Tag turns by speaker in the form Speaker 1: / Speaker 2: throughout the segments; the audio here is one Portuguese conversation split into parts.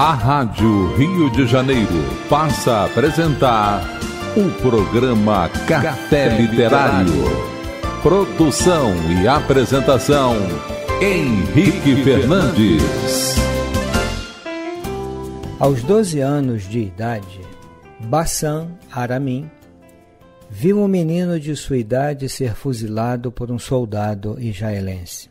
Speaker 1: A Rádio Rio de Janeiro passa a apresentar o programa Café Literário. Produção e apresentação Henrique Fernandes. Aos 12 anos de idade, Bassan Aramin viu um menino de sua idade ser fuzilado por um soldado israelense.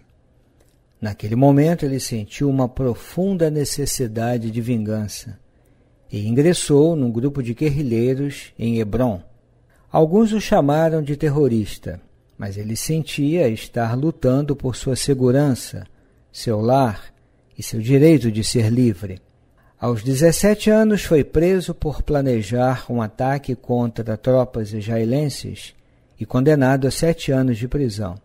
Speaker 1: Naquele momento ele sentiu uma profunda necessidade de vingança e ingressou num grupo de guerrilheiros em Hebron. Alguns o chamaram de terrorista, mas ele sentia estar lutando por sua segurança, seu lar e seu direito de ser livre. Aos 17 anos foi preso por planejar um ataque contra tropas israelenses e condenado a sete anos de prisão.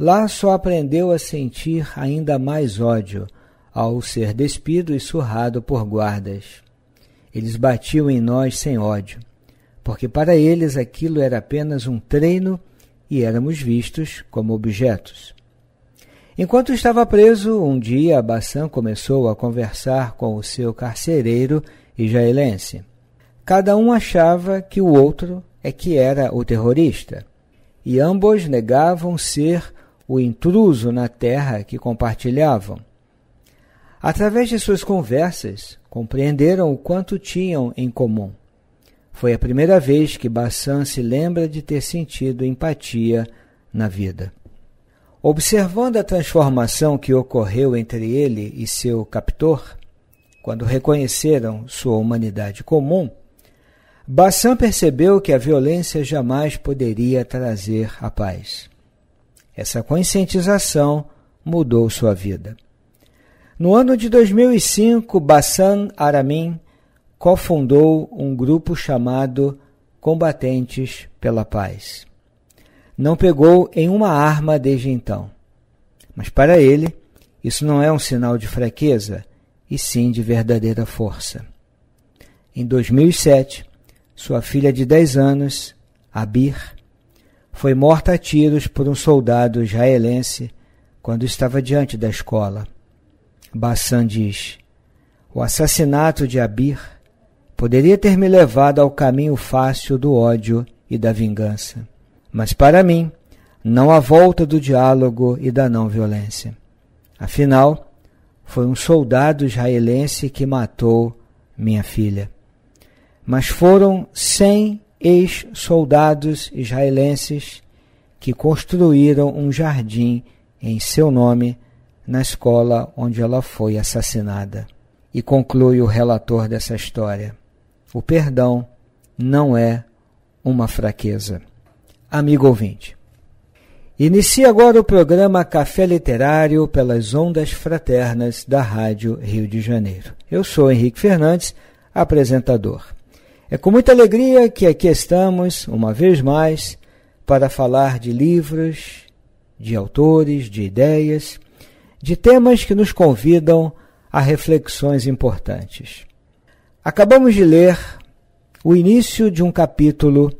Speaker 1: Lá só aprendeu a sentir ainda mais ódio ao ser despido e surrado por guardas. Eles batiam em nós sem ódio, porque para eles aquilo era apenas um treino e éramos vistos como objetos. Enquanto estava preso, um dia Abassan começou a conversar com o seu carcereiro israelense. Cada um achava que o outro é que era o terrorista, e ambos negavam ser o intruso na terra que compartilhavam. Através de suas conversas, compreenderam o quanto tinham em comum. Foi a primeira vez que Bassan se lembra de ter sentido empatia na vida. Observando a transformação que ocorreu entre ele e seu captor, quando reconheceram sua humanidade comum, Bassan percebeu que a violência jamais poderia trazer a paz. Essa conscientização mudou sua vida. No ano de 2005, Bassan Aramin cofundou um grupo chamado Combatentes pela Paz. Não pegou em uma arma desde então. Mas para ele, isso não é um sinal de fraqueza, e sim de verdadeira força. Em 2007, sua filha de 10 anos, Abir, foi morta a tiros por um soldado israelense quando estava diante da escola. Bassan diz: O assassinato de Abir poderia ter me levado ao caminho fácil do ódio e da vingança, mas para mim, não há volta do diálogo e da não violência. Afinal, foi um soldado israelense que matou minha filha. Mas foram cem ex-soldados israelenses que construíram um jardim em seu nome na escola onde ela foi assassinada. E conclui o relator dessa história: o perdão não é uma fraqueza. Amigo ouvinte, inicia agora o programa Café Literário pelas ondas fraternas da Rádio Rio de Janeiro. Eu sou Henrique Fernandes, apresentador. É com muita alegria que aqui estamos, uma vez mais, para falar de livros, de autores, de ideias, de temas que nos convidam a reflexões importantes. Acabamos de ler o início de um capítulo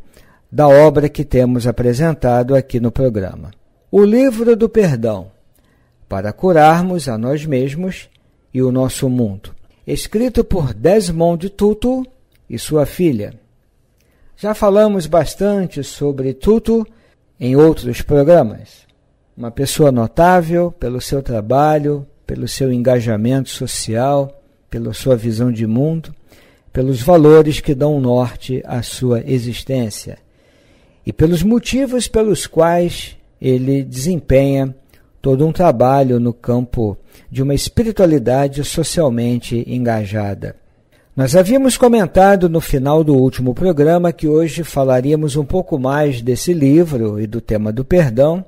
Speaker 1: da obra que temos apresentado aqui no programa. O livro do perdão, para curarmos a nós mesmos e o nosso mundo, escrito por Desmond Tutu e sua filha. Já falamos bastante sobre Tutu em outros programas. Uma pessoa notável pelo seu trabalho, pelo seu engajamento social, pela sua visão de mundo, pelos valores que dão norte à sua existência e pelos motivos pelos quais ele desempenha todo um trabalho no campo de uma espiritualidade socialmente engajada. Nós havíamos comentado no final do último programa que hoje falaríamos um pouco mais desse livro e do tema do perdão,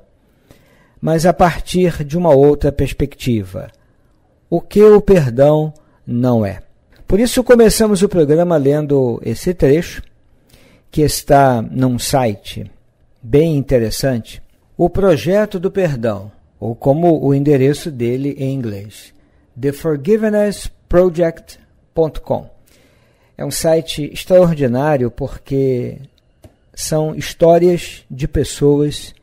Speaker 1: mas a partir de uma outra perspectiva. O que o perdão não é. Por isso começamos o programa lendo esse trecho que está num site bem interessante, o projeto do perdão, ou como o endereço dele em inglês, The Forgiveness Project www.historiadomundo.com. É um site extraordinário porque são histórias de pessoas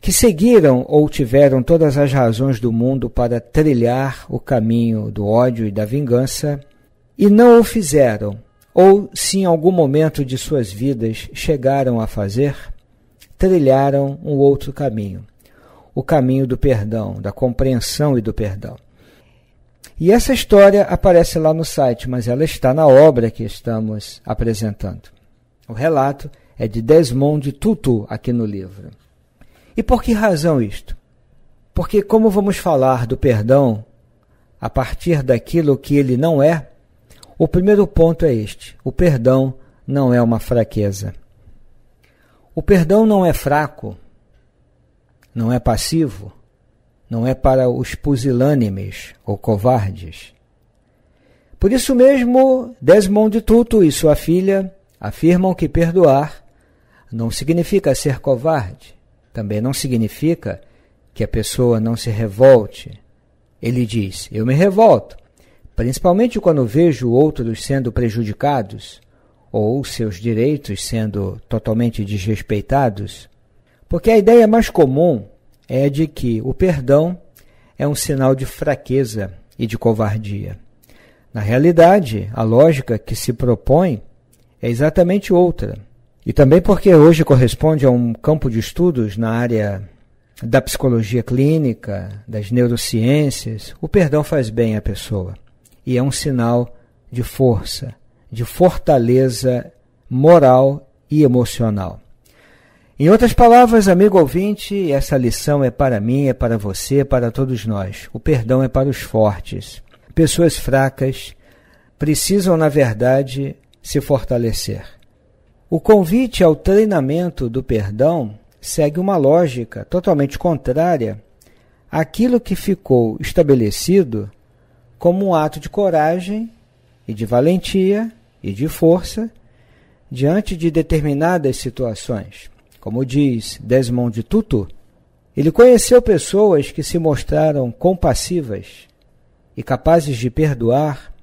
Speaker 1: que seguiram ou tiveram todas as razões do mundo para trilhar o caminho do ódio e da vingança e não o fizeram, ou se em algum momento de suas vidas chegaram a fazer, trilharam um outro caminho, o caminho do perdão, da compreensão e do perdão. E essa história aparece lá no site, mas ela está na obra que estamos apresentando. O relato é de Desmond Tutu aqui no livro. E por que razão isto? Porque, como vamos falar do perdão a partir daquilo que ele não é, o primeiro ponto é este: o perdão não é uma fraqueza. O perdão não é fraco, não é passivo, não é para os pusilânimes ou covardes. Por isso mesmo, Desmond Tutu e sua filha afirmam que perdoar não significa ser covarde, também não significa que a pessoa não se revolte. Ele diz: Eu me revolto, principalmente quando vejo outros sendo prejudicados ou seus direitos sendo totalmente desrespeitados, porque a ideia mais comum é de que o perdão é um sinal de fraqueza e de covardia. Na realidade, a lógica que se propõe é exatamente outra. E também porque hoje corresponde a um campo de estudos na área da psicologia clínica, das neurociências, o perdão faz bem à pessoa e é um sinal de força, de fortaleza moral e emocional. Em outras palavras, amigo ouvinte, essa lição é para mim, é para você, é para todos nós. O perdão é para os fortes. Pessoas fracas precisam, na verdade, se fortalecer. O convite ao treinamento do perdão segue uma lógica totalmente contrária àquilo que ficou estabelecido como um ato de coragem e de valentia e de força diante de determinadas situações. Como diz Desmond Tutu, ele conheceu pessoas que se mostraram compassivas e capazes de perdoar,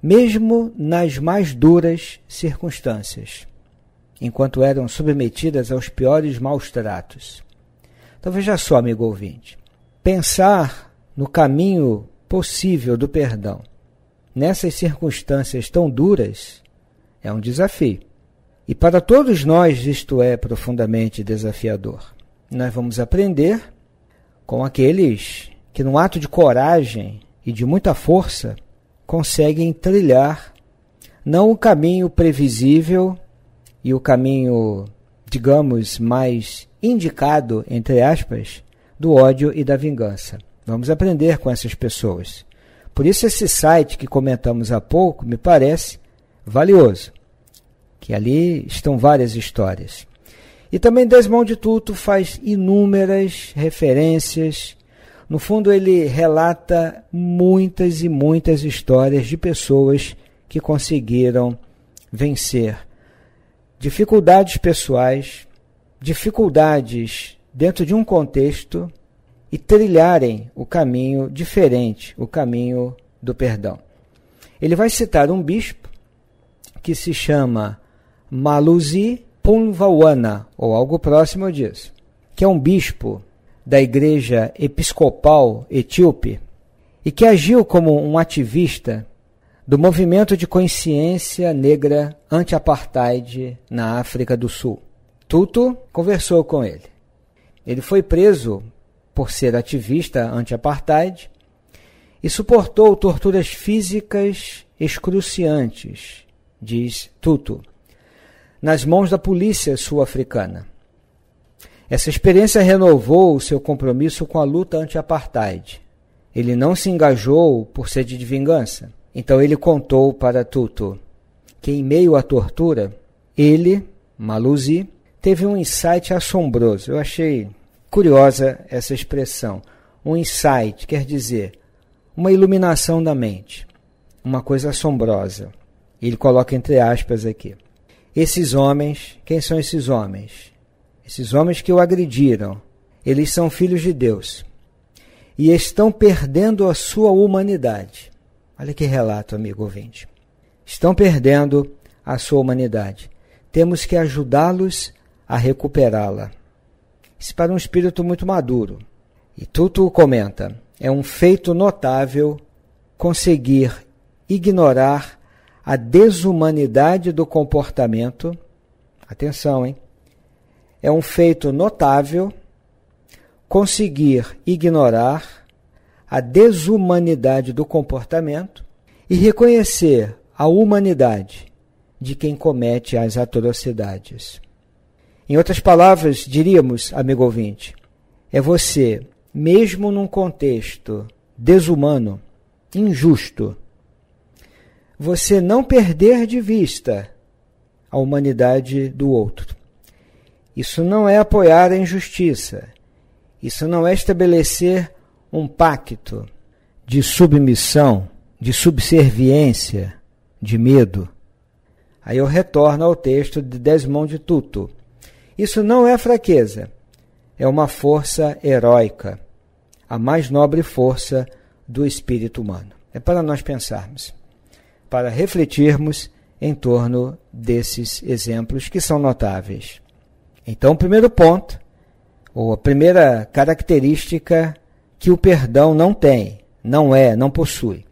Speaker 1: mesmo nas mais duras circunstâncias, enquanto eram submetidas aos piores maus tratos. Então veja só, amigo ouvinte, pensar no caminho possível do perdão nessas circunstâncias tão duras é um desafio. E para todos nós isto é profundamente desafiador. Nós vamos aprender com aqueles que, num ato de coragem e de muita força, conseguem trilhar não o caminho previsível e o caminho, digamos, mais indicado, entre aspas, do ódio e da vingança. Vamos aprender com essas pessoas. Por isso, esse site que comentamos há pouco me parece valioso que ali estão várias histórias. E também Desmond de Tutu faz inúmeras referências. No fundo, ele relata muitas e muitas histórias de pessoas que conseguiram vencer dificuldades pessoais, dificuldades dentro de um contexto e trilharem o caminho diferente, o caminho do perdão. Ele vai citar um bispo que se chama Maluzi Punvawana, ou algo próximo disso, que é um bispo da Igreja Episcopal Etíope e que agiu como um ativista do movimento de consciência negra anti-apartheid na África do Sul. Tuto conversou com ele. Ele foi preso por ser ativista anti-apartheid e suportou torturas físicas excruciantes, diz Tuto nas mãos da polícia sul-africana. Essa experiência renovou o seu compromisso com a luta anti-apartheid. Ele não se engajou por sede de vingança. Então ele contou para Tutu que, em meio à tortura, ele, Maluzi, teve um insight assombroso. Eu achei curiosa essa expressão. Um insight quer dizer uma iluminação da mente, uma coisa assombrosa. Ele coloca entre aspas aqui. Esses homens, quem são esses homens? Esses homens que o agrediram, eles são filhos de Deus e estão perdendo a sua humanidade. Olha que relato, amigo ouvinte. Estão perdendo a sua humanidade. Temos que ajudá-los a recuperá-la. Isso para um espírito muito maduro. E Tutu comenta: é um feito notável conseguir ignorar a desumanidade do comportamento, atenção, hein? É um feito notável conseguir ignorar a desumanidade do comportamento e reconhecer a humanidade de quem comete as atrocidades. Em outras palavras, diríamos, amigo ouvinte, é você, mesmo num contexto desumano, injusto, você não perder de vista a humanidade do outro. Isso não é apoiar a injustiça. Isso não é estabelecer um pacto de submissão, de subserviência, de medo. Aí eu retorno ao texto de Desmond Tutu. Isso não é fraqueza, é uma força heróica, a mais nobre força do espírito humano. É para nós pensarmos para refletirmos em torno desses exemplos que são notáveis. Então, o primeiro ponto, ou a primeira característica que o perdão não tem, não é, não possui.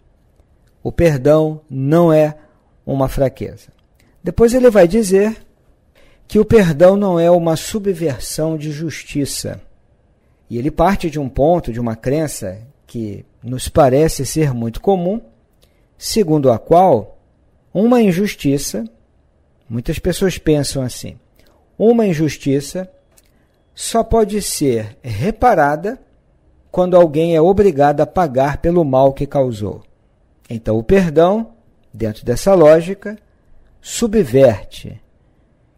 Speaker 1: O perdão não é uma fraqueza. Depois ele vai dizer que o perdão não é uma subversão de justiça. E ele parte de um ponto, de uma crença que nos parece ser muito comum, segundo a qual uma injustiça, muitas pessoas pensam assim, uma injustiça só pode ser reparada quando alguém é obrigado a pagar pelo mal que causou. Então, o perdão, dentro dessa lógica, subverte,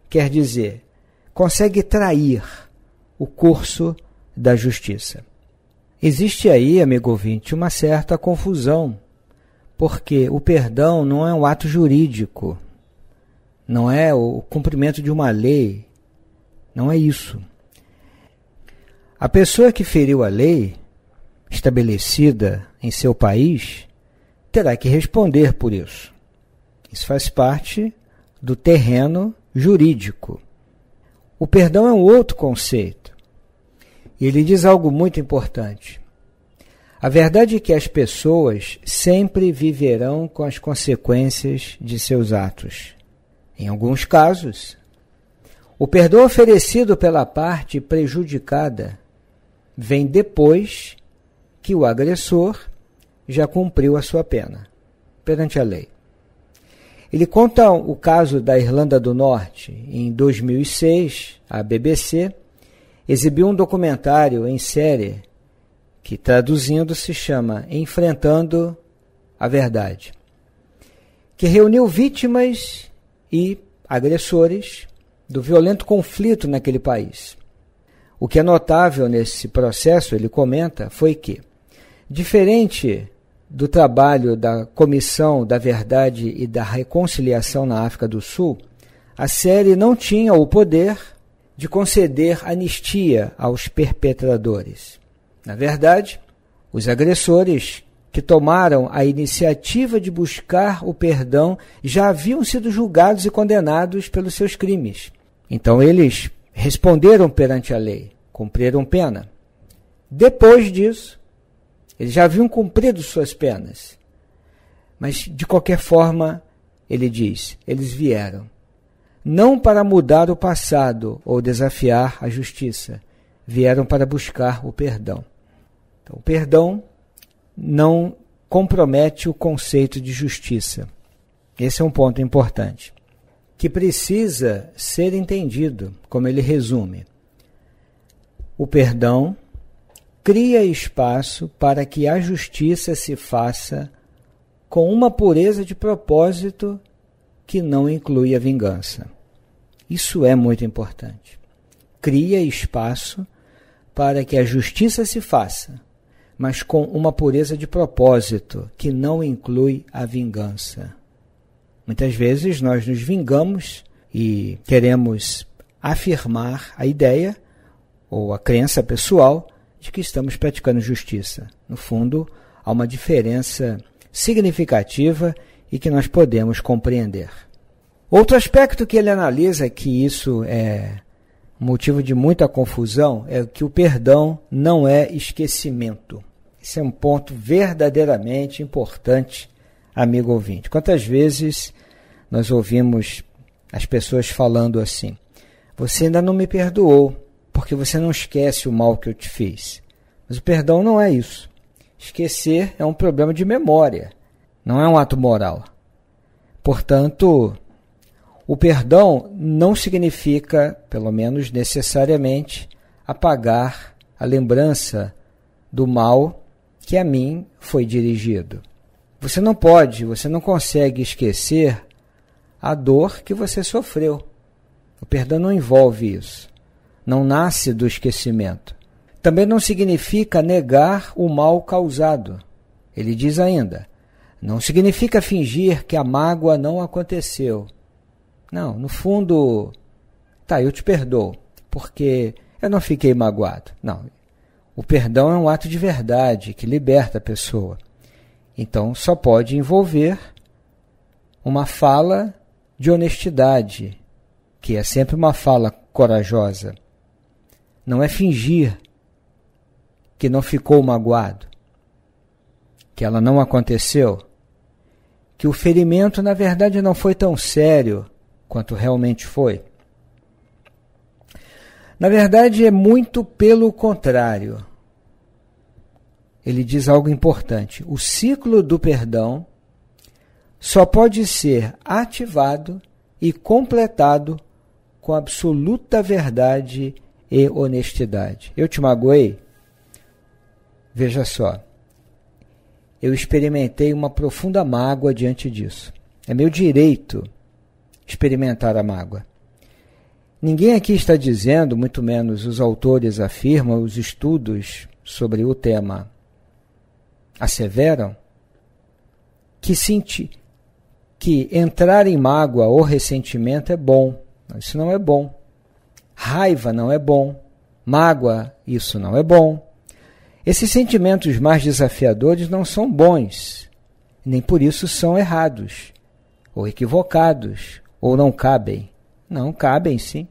Speaker 1: quer dizer, consegue trair o curso da justiça. Existe aí, amigo ouvinte, uma certa confusão porque o perdão não é um ato jurídico, não é o cumprimento de uma lei, não é isso. A pessoa que feriu a lei estabelecida em seu país terá que responder por isso. Isso faz parte do terreno jurídico. O perdão é um outro conceito. E ele diz algo muito importante. A verdade é que as pessoas sempre viverão com as consequências de seus atos. Em alguns casos, o perdão oferecido pela parte prejudicada vem depois que o agressor já cumpriu a sua pena perante a lei. Ele conta o caso da Irlanda do Norte. Em 2006, a BBC exibiu um documentário em série que traduzindo se chama Enfrentando a Verdade, que reuniu vítimas e agressores do violento conflito naquele país. O que é notável nesse processo, ele comenta, foi que, diferente do trabalho da Comissão da Verdade e da Reconciliação na África do Sul, a série não tinha o poder de conceder anistia aos perpetradores. Na verdade, os agressores que tomaram a iniciativa de buscar o perdão já haviam sido julgados e condenados pelos seus crimes. Então eles responderam perante a lei, cumpriram pena. Depois disso, eles já haviam cumprido suas penas. Mas, de qualquer forma, ele diz, eles vieram. Não para mudar o passado ou desafiar a justiça, vieram para buscar o perdão. Então, o perdão não compromete o conceito de justiça. Esse é um ponto importante que precisa ser entendido, como ele resume. O perdão cria espaço para que a justiça se faça com uma pureza de propósito que não inclui a vingança. Isso é muito importante. Cria espaço para que a justiça se faça mas com uma pureza de propósito que não inclui a vingança. Muitas vezes nós nos vingamos e queremos afirmar a ideia ou a crença pessoal de que estamos praticando justiça. No fundo, há uma diferença significativa e que nós podemos compreender. Outro aspecto que ele analisa que isso é motivo de muita confusão é que o perdão não é esquecimento. Isso é um ponto verdadeiramente importante, amigo ouvinte. Quantas vezes nós ouvimos as pessoas falando assim: Você ainda não me perdoou, porque você não esquece o mal que eu te fiz. Mas o perdão não é isso. Esquecer é um problema de memória, não é um ato moral. Portanto, o perdão não significa, pelo menos necessariamente, apagar a lembrança do mal que a mim foi dirigido. Você não pode, você não consegue esquecer a dor que você sofreu. O perdão não envolve isso. Não nasce do esquecimento. Também não significa negar o mal causado. Ele diz ainda: não significa fingir que a mágoa não aconteceu. Não, no fundo, tá, eu te perdoo, porque eu não fiquei magoado. Não, o perdão é um ato de verdade que liberta a pessoa. Então, só pode envolver uma fala de honestidade, que é sempre uma fala corajosa. Não é fingir que não ficou magoado, que ela não aconteceu, que o ferimento na verdade não foi tão sério quanto realmente foi. Na verdade, é muito pelo contrário. Ele diz algo importante. O ciclo do perdão só pode ser ativado e completado com absoluta verdade e honestidade. Eu te magoei? Veja só. Eu experimentei uma profunda mágoa diante disso. É meu direito experimentar a mágoa. Ninguém aqui está dizendo, muito menos os autores afirmam, os estudos sobre o tema asseveram, que, senti, que entrar em mágoa ou ressentimento é bom. Isso não é bom. Raiva não é bom. Mágoa, isso não é bom. Esses sentimentos mais desafiadores não são bons, nem por isso são errados, ou equivocados, ou não cabem. Não cabem, sim.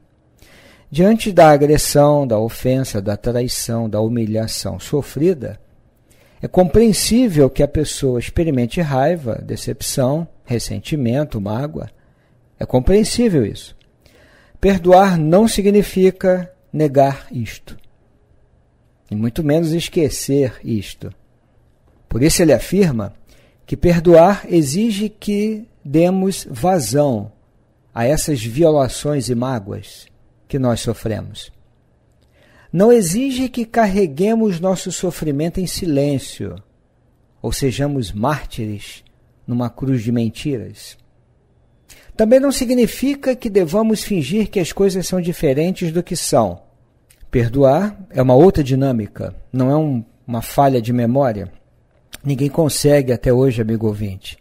Speaker 1: Diante da agressão, da ofensa, da traição, da humilhação sofrida, é compreensível que a pessoa experimente raiva, decepção, ressentimento, mágoa. É compreensível isso. Perdoar não significa negar isto, e muito menos esquecer isto. Por isso ele afirma que perdoar exige que demos vazão a essas violações e mágoas que nós sofremos. Não exige que carreguemos nosso sofrimento em silêncio, ou sejamos mártires numa cruz de mentiras. Também não significa que devamos fingir que as coisas são diferentes do que são. Perdoar é uma outra dinâmica, não é um, uma falha de memória. Ninguém consegue até hoje, amigo ouvinte,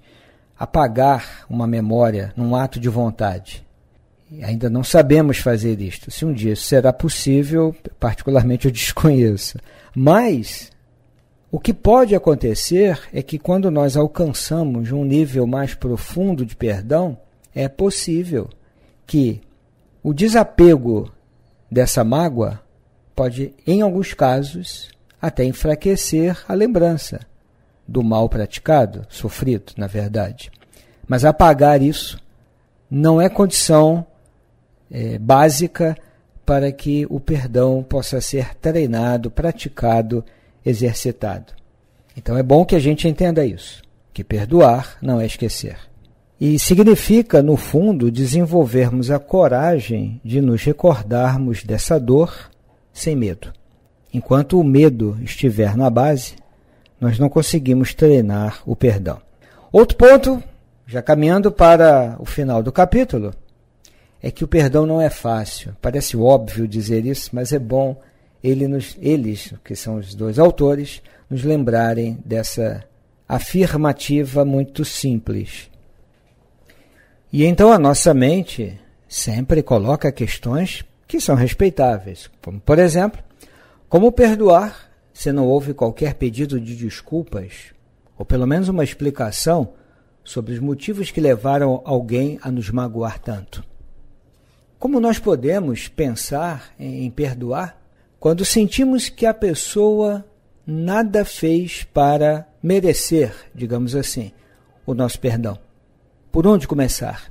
Speaker 1: apagar uma memória num ato de vontade. Ainda não sabemos fazer isto. Se um dia isso será possível, particularmente eu desconheço. Mas o que pode acontecer é que quando nós alcançamos um nível mais profundo de perdão, é possível que o desapego dessa mágoa pode, em alguns casos, até enfraquecer a lembrança do mal praticado, sofrido, na verdade. Mas apagar isso não é condição é, básica para que o perdão possa ser treinado, praticado, exercitado. Então é bom que a gente entenda isso, que perdoar não é esquecer. E significa, no fundo, desenvolvermos a coragem de nos recordarmos dessa dor sem medo. Enquanto o medo estiver na base, nós não conseguimos treinar o perdão. Outro ponto, já caminhando para o final do capítulo, é que o perdão não é fácil. Parece óbvio dizer isso, mas é bom ele nos, eles, que são os dois autores, nos lembrarem dessa afirmativa muito simples. E então a nossa mente sempre coloca questões que são respeitáveis, como, por exemplo, como perdoar se não houve qualquer pedido de desculpas, ou pelo menos uma explicação sobre os motivos que levaram alguém a nos magoar tanto. Como nós podemos pensar em perdoar quando sentimos que a pessoa nada fez para merecer, digamos assim, o nosso perdão? Por onde começar?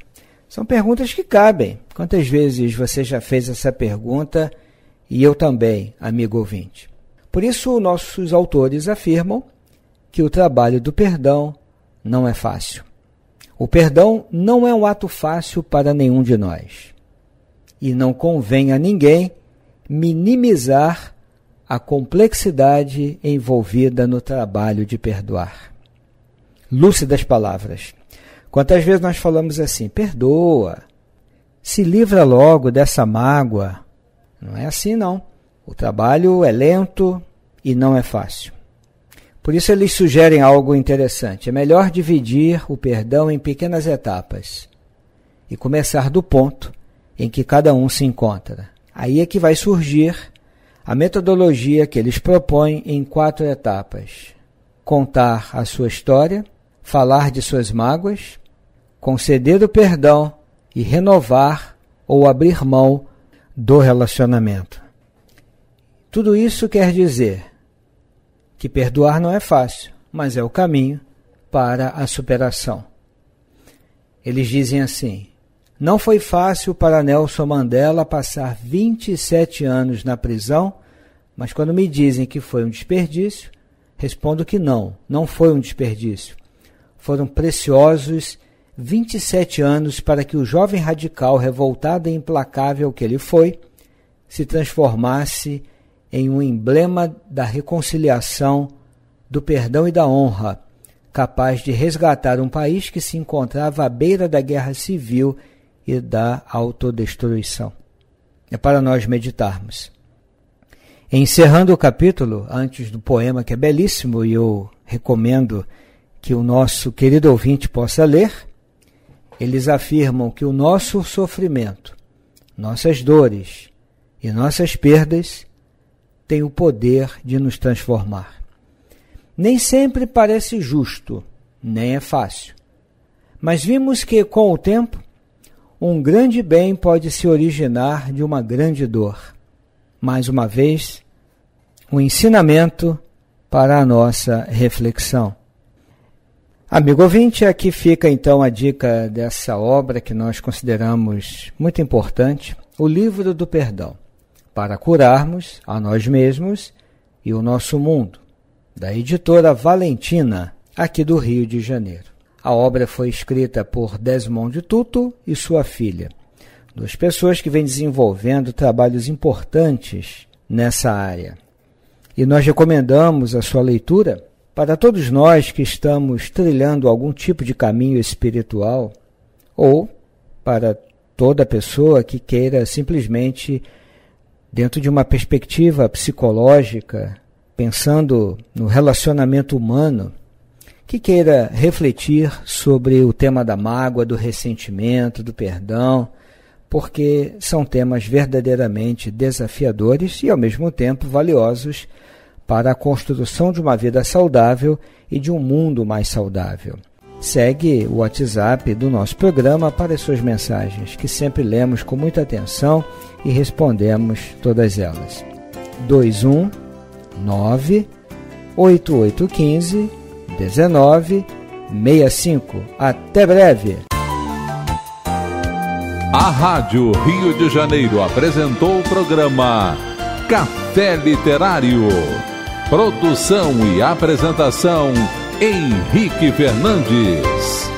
Speaker 1: São perguntas que cabem. Quantas vezes você já fez essa pergunta e eu também, amigo ouvinte? Por isso, nossos autores afirmam que o trabalho do perdão não é fácil. O perdão não é um ato fácil para nenhum de nós e não convém a ninguém minimizar a complexidade envolvida no trabalho de perdoar. Lúcidas palavras. Quantas vezes nós falamos assim: perdoa, se livra logo dessa mágoa. Não é assim, não. O trabalho é lento e não é fácil. Por isso, eles sugerem algo interessante. É melhor dividir o perdão em pequenas etapas e começar do ponto em que cada um se encontra. Aí é que vai surgir a metodologia que eles propõem em quatro etapas: contar a sua história, falar de suas mágoas, conceder o perdão e renovar ou abrir mão do relacionamento. Tudo isso quer dizer que perdoar não é fácil, mas é o caminho para a superação. Eles dizem assim: não foi fácil para Nelson Mandela passar 27 anos na prisão, mas quando me dizem que foi um desperdício, respondo que não, não foi um desperdício. Foram preciosos 27 anos para que o jovem radical revoltado e implacável que ele foi se transformasse em um emblema da reconciliação, do perdão e da honra, capaz de resgatar um país que se encontrava à beira da guerra civil e da autodestruição. É para nós meditarmos. Encerrando o capítulo, antes do poema que é belíssimo e eu recomendo que o nosso querido ouvinte possa ler, eles afirmam que o nosso sofrimento, nossas dores e nossas perdas têm o poder de nos transformar. Nem sempre parece justo, nem é fácil. Mas vimos que, com o tempo, um grande bem pode se originar de uma grande dor. Mais uma vez, um ensinamento para a nossa reflexão. Amigo ouvinte, aqui fica então a dica dessa obra que nós consideramos muito importante, o Livro do Perdão, para curarmos a nós mesmos e o nosso mundo, da editora Valentina, aqui do Rio de Janeiro. A obra foi escrita por Desmond Tutu e sua filha, duas pessoas que vêm desenvolvendo trabalhos importantes nessa área. E nós recomendamos a sua leitura para todos nós que estamos trilhando algum tipo de caminho espiritual ou para toda pessoa que queira simplesmente, dentro de uma perspectiva psicológica, pensando no relacionamento humano, que queira refletir sobre o tema da mágoa, do ressentimento, do perdão, porque são temas verdadeiramente desafiadores e, ao mesmo tempo, valiosos para a construção de uma vida saudável e de um mundo mais saudável. Segue o WhatsApp do nosso programa para suas mensagens, que sempre lemos com muita atenção e respondemos todas elas. 219 8815 1965. Até breve! A Rádio Rio de Janeiro apresentou o programa Café Literário. Produção e apresentação Henrique Fernandes.